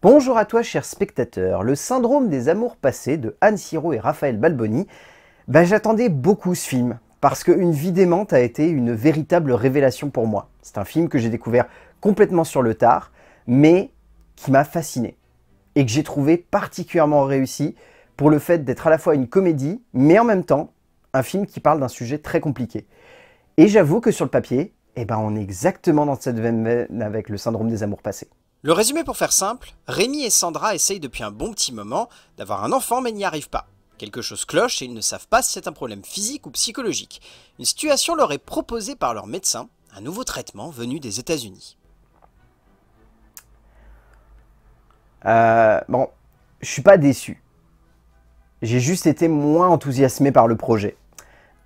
Bonjour à toi, cher spectateur. Le syndrome des amours passés de Anne Siro et Raphaël Balboni. Bah, j'attendais beaucoup ce film parce qu'une vie démente a été une véritable révélation pour moi. C'est un film que j'ai découvert complètement sur le tard, mais qui m'a fasciné et que j'ai trouvé particulièrement réussi pour le fait d'être à la fois une comédie, mais en même temps un film qui parle d'un sujet très compliqué. Et j'avoue que sur le papier, eh ben, on est exactement dans cette veine avec le syndrome des amours passés. Le résumé pour faire simple, Rémi et Sandra essayent depuis un bon petit moment d'avoir un enfant mais n'y arrivent pas. Quelque chose cloche et ils ne savent pas si c'est un problème physique ou psychologique. Une situation leur est proposée par leur médecin, un nouveau traitement venu des États-Unis. Euh, bon, je suis pas déçu. J'ai juste été moins enthousiasmé par le projet.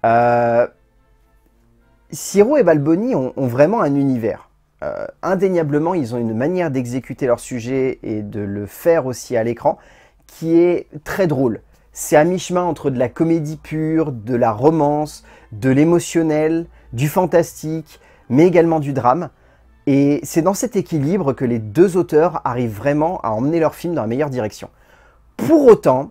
Euh, Siro et Balboni ont vraiment un univers. Euh, indéniablement, ils ont une manière d'exécuter leur sujet et de le faire aussi à l'écran qui est très drôle. C'est à mi-chemin entre de la comédie pure, de la romance, de l'émotionnel, du fantastique, mais également du drame. Et c'est dans cet équilibre que les deux auteurs arrivent vraiment à emmener leur film dans la meilleure direction. Pour autant,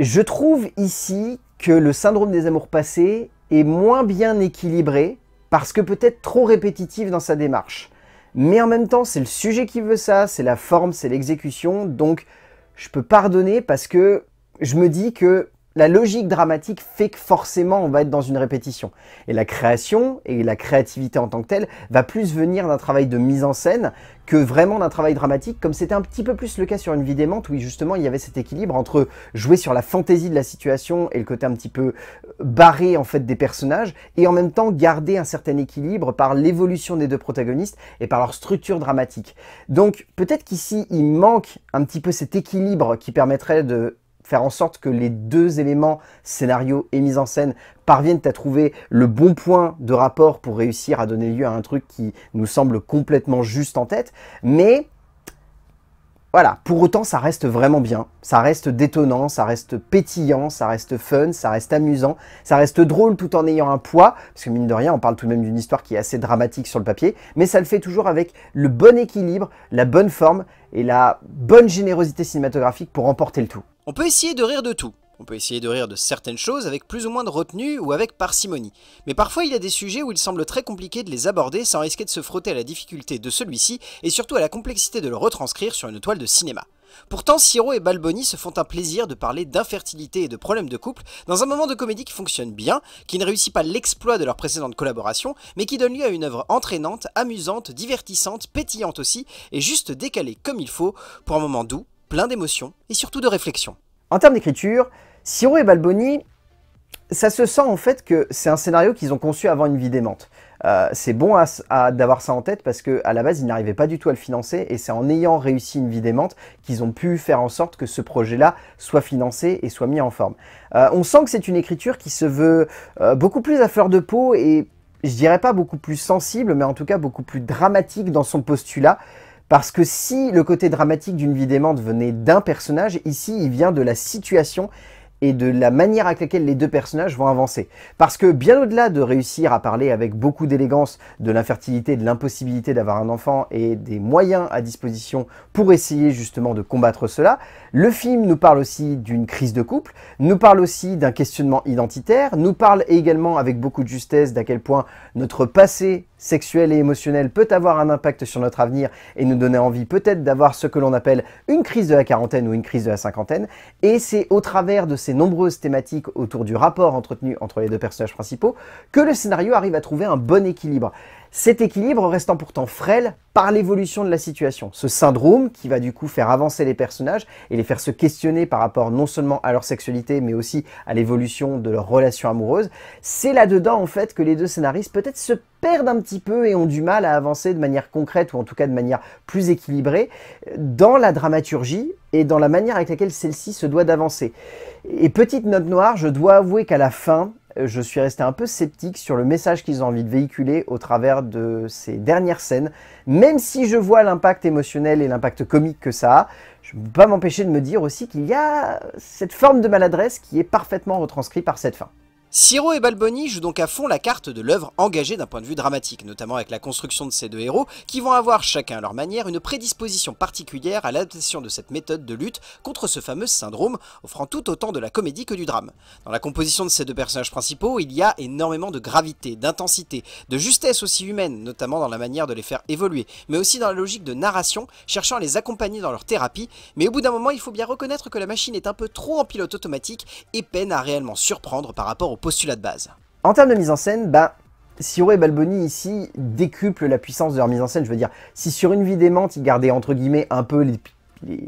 je trouve ici que le syndrome des amours passés est moins bien équilibré parce que peut-être trop répétitif dans sa démarche. Mais en même temps, c'est le sujet qui veut ça, c'est la forme, c'est l'exécution, donc je peux pardonner parce que je me dis que la logique dramatique fait que forcément on va être dans une répétition. Et la création et la créativité en tant que telle va plus venir d'un travail de mise en scène que vraiment d'un travail dramatique, comme c'était un petit peu plus le cas sur une vie démente, où justement il y avait cet équilibre entre jouer sur la fantaisie de la situation et le côté un petit peu euh, barré en fait des personnages, et en même temps garder un certain équilibre par l'évolution des deux protagonistes et par leur structure dramatique. Donc peut-être qu'ici il manque un petit peu cet équilibre qui permettrait de faire en sorte que les deux éléments, scénario et mise en scène, parviennent à trouver le bon point de rapport pour réussir à donner lieu à un truc qui nous semble complètement juste en tête. Mais voilà, pour autant, ça reste vraiment bien. Ça reste détonnant, ça reste pétillant, ça reste fun, ça reste amusant, ça reste drôle tout en ayant un poids, parce que mine de rien, on parle tout de même d'une histoire qui est assez dramatique sur le papier, mais ça le fait toujours avec le bon équilibre, la bonne forme et la bonne générosité cinématographique pour emporter le tout. On peut essayer de rire de tout. On peut essayer de rire de certaines choses avec plus ou moins de retenue ou avec parcimonie. Mais parfois il y a des sujets où il semble très compliqué de les aborder sans risquer de se frotter à la difficulté de celui-ci et surtout à la complexité de le retranscrire sur une toile de cinéma. Pourtant, Siro et Balboni se font un plaisir de parler d'infertilité et de problèmes de couple dans un moment de comédie qui fonctionne bien, qui ne réussit pas l'exploit de leur précédente collaboration, mais qui donne lieu à une œuvre entraînante, amusante, divertissante, pétillante aussi, et juste décalée comme il faut pour un moment doux, plein d'émotions et surtout de réflexion. En termes d'écriture, Siro et Balboni, ça se sent en fait que c'est un scénario qu'ils ont conçu avant une vie démente. Euh, c'est bon à, d'avoir ça en tête parce que à la base ils n'arrivaient pas du tout à le financer et c'est en ayant réussi une vie démente qu'ils ont pu faire en sorte que ce projet-là soit financé et soit mis en forme. Euh, on sent que c'est une écriture qui se veut euh, beaucoup plus à fleur de peau et je dirais pas beaucoup plus sensible mais en tout cas beaucoup plus dramatique dans son postulat parce que si le côté dramatique d'une vie démente venait d'un personnage, ici il vient de la situation et de la manière avec laquelle les deux personnages vont avancer. Parce que bien au-delà de réussir à parler avec beaucoup d'élégance de l'infertilité, de l'impossibilité d'avoir un enfant et des moyens à disposition pour essayer justement de combattre cela, le film nous parle aussi d'une crise de couple, nous parle aussi d'un questionnement identitaire, nous parle également avec beaucoup de justesse d'à quel point notre passé sexuel et émotionnel peut avoir un impact sur notre avenir et nous donner envie peut-être d'avoir ce que l'on appelle une crise de la quarantaine ou une crise de la cinquantaine. Et c'est au travers de ces nombreuses thématiques autour du rapport entretenu entre les deux personnages principaux que le scénario arrive à trouver un bon équilibre. Cet équilibre restant pourtant frêle par l'évolution de la situation. Ce syndrome qui va du coup faire avancer les personnages et les faire se questionner par rapport non seulement à leur sexualité mais aussi à l'évolution de leur relation amoureuse, c'est là-dedans en fait que les deux scénaristes peut-être se perdent un petit peu et ont du mal à avancer de manière concrète ou en tout cas de manière plus équilibrée dans la dramaturgie et dans la manière avec laquelle celle-ci se doit d'avancer. Et petite note noire, je dois avouer qu'à la fin, euh, je suis resté un peu sceptique sur le message qu'ils ont envie de véhiculer au travers de ces dernières scènes. Même si je vois l'impact émotionnel et l'impact comique que ça a, je ne peux pas m'empêcher de me dire aussi qu'il y a cette forme de maladresse qui est parfaitement retranscrite par cette fin. Siro et Balboni jouent donc à fond la carte de l'œuvre engagée d'un point de vue dramatique, notamment avec la construction de ces deux héros, qui vont avoir chacun à leur manière une prédisposition particulière à l'adaptation de cette méthode de lutte contre ce fameux syndrome, offrant tout autant de la comédie que du drame. Dans la composition de ces deux personnages principaux, il y a énormément de gravité, d'intensité, de justesse aussi humaine, notamment dans la manière de les faire évoluer, mais aussi dans la logique de narration, cherchant à les accompagner dans leur thérapie, mais au bout d'un moment il faut bien reconnaître que la machine est un peu trop en pilote automatique et peine à réellement surprendre par rapport au postulat de base. En termes de mise en scène, bah, Siro et Balboni ici décuplent la puissance de leur mise en scène. Je veux dire, si sur une vie démente, ils gardaient entre guillemets un peu les les,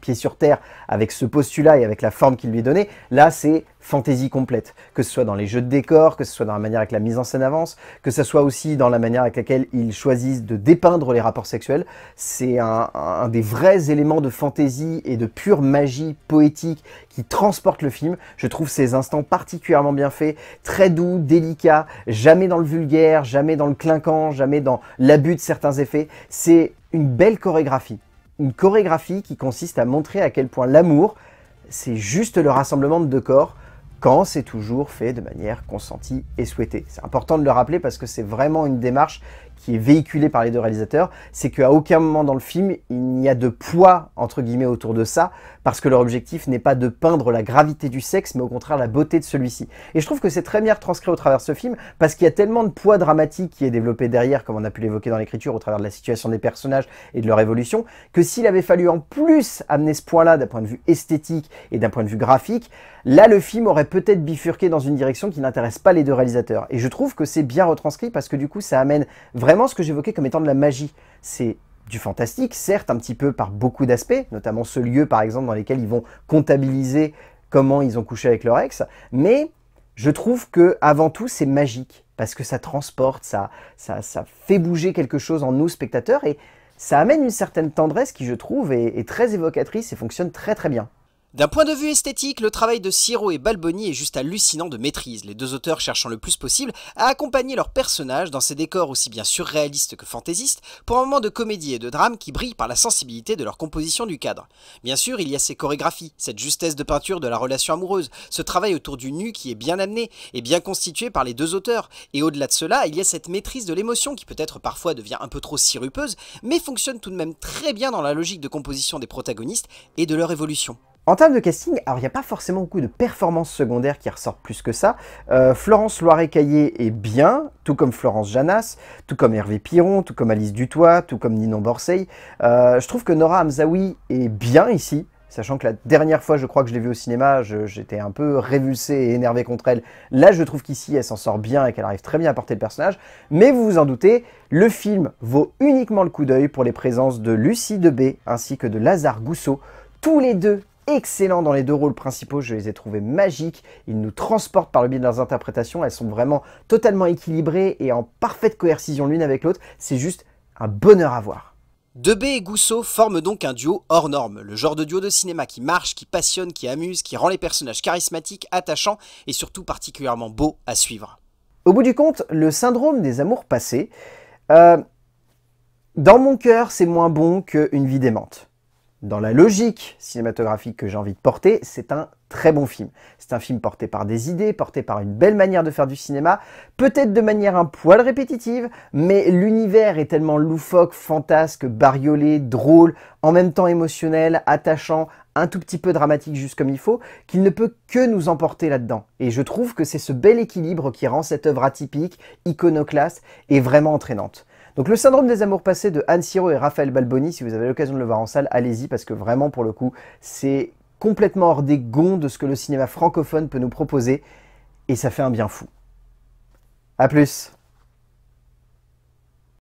pieds sur terre avec ce postulat et avec la forme qu'il lui donnait, là c'est fantaisie complète. Que ce soit dans les jeux de décor, que ce soit dans la manière avec la mise en scène avance, que ce soit aussi dans la manière avec laquelle ils choisissent de dépeindre les rapports sexuels, c'est un, des vrais éléments de fantaisie et de pure magie poétique qui transporte le film. Je trouve ces instants particulièrement bien faits, très doux, délicats, jamais dans le vulgaire, jamais dans le clinquant, jamais dans l'abus de certains effets. C'est une belle chorégraphie une chorégraphie qui consiste à montrer à quel point l'amour, c'est juste le rassemblement de deux corps, quand c'est toujours fait de manière consentie et souhaitée. C'est important de le rappeler parce que c'est vraiment une démarche qui est véhiculé par les deux réalisateurs, c'est qu'à aucun moment dans le film, il n'y a de poids, entre guillemets, autour de ça, parce que leur objectif n'est pas de peindre la gravité du sexe, mais au contraire la beauté de celui-ci. Et je trouve que c'est très bien retranscrit au travers de ce film, parce qu'il y a tellement de poids dramatique qui est développé derrière, comme on a pu l'évoquer dans l'écriture, au travers de la situation des personnages et de leur évolution, que s'il avait fallu en plus amener ce point-là d'un point de vue esthétique et d'un point de vue graphique, là le film aurait peut-être bifurqué dans une direction qui n'intéresse pas les deux réalisateurs. Et je trouve que c'est bien retranscrit, parce que du coup ça amène vraiment vraiment ce que j'évoquais comme étant de la magie. C'est du fantastique, certes un petit peu par beaucoup d'aspects, notamment ce lieu par exemple dans lequel ils vont comptabiliser comment ils ont couché avec leur ex, mais je trouve que avant tout c'est magique parce que ça transporte, ça, ça, fait bouger quelque chose en nous spectateurs et ça amène une certaine tendresse qui je trouve est très évocatrice et fonctionne très très bien. D'un point de vue esthétique, le travail de Siro et Balboni est juste hallucinant de maîtrise, les deux auteurs cherchant le plus possible à accompagner leurs personnages dans ces décors aussi bien surréalistes que fantaisistes pour un moment de comédie et de drame qui brille par la sensibilité de leur composition du cadre. Bien sûr, il y a ces chorégraphies, cette justesse de peinture de la relation amoureuse, ce travail autour du nu qui est bien amené et bien constitué par les deux auteurs, et au-delà de cela, il y a cette maîtrise de l'émotion qui peut-être parfois devient un peu trop sirupeuse, mais fonctionne tout de même très bien dans la logique de composition des protagonistes et de leur évolution. En termes de casting, alors il n'y a pas forcément beaucoup de performances secondaires qui ressortent plus que ça. Euh, Florence Loiret-Caillé est bien, tout comme Florence Janas, tout comme Hervé Piron, tout comme Alice Dutoit, tout comme Ninon Borseille. Euh, je trouve que Nora Hamzaoui est bien ici, sachant que la dernière fois, je crois que je l'ai vue au cinéma, j'étais un peu révulsé et énervé contre elle. Là, je trouve qu'ici, elle s'en sort bien et qu'elle arrive très bien à porter le personnage. Mais vous vous en doutez, le film vaut uniquement le coup d'œil pour les présences de Lucie Debay ainsi que de Lazare Gousseau, tous les deux excellent dans les deux rôles principaux, je les ai trouvés magiques, ils nous transportent par le biais de leurs interprétations, elles sont vraiment totalement équilibrées et en parfaite coercition l'une avec l'autre, c'est juste un bonheur à voir. Debé et Gousseau forment donc un duo hors norme, le genre de duo de cinéma qui marche, qui passionne, qui amuse, qui rend les personnages charismatiques, attachants et surtout particulièrement beaux à suivre. Au bout du compte, le syndrome des amours passés, euh, dans mon cœur c'est moins bon qu'une vie démente dans la logique cinématographique que j'ai envie de porter, c'est un très bon film. C'est un film porté par des idées, porté par une belle manière de faire du cinéma, peut-être de manière un poil répétitive, mais l'univers est tellement loufoque, fantasque, bariolé, drôle, en même temps émotionnel, attachant, un tout petit peu dramatique juste comme il faut, qu'il ne peut que nous emporter là-dedans. Et je trouve que c'est ce bel équilibre qui rend cette œuvre atypique, iconoclaste et vraiment entraînante. Donc le syndrome des amours passés de Anne Siro et Raphaël Balboni, si vous avez l'occasion de le voir en salle, allez-y parce que vraiment pour le coup, c'est complètement hors des gonds de ce que le cinéma francophone peut nous proposer et ça fait un bien fou. A plus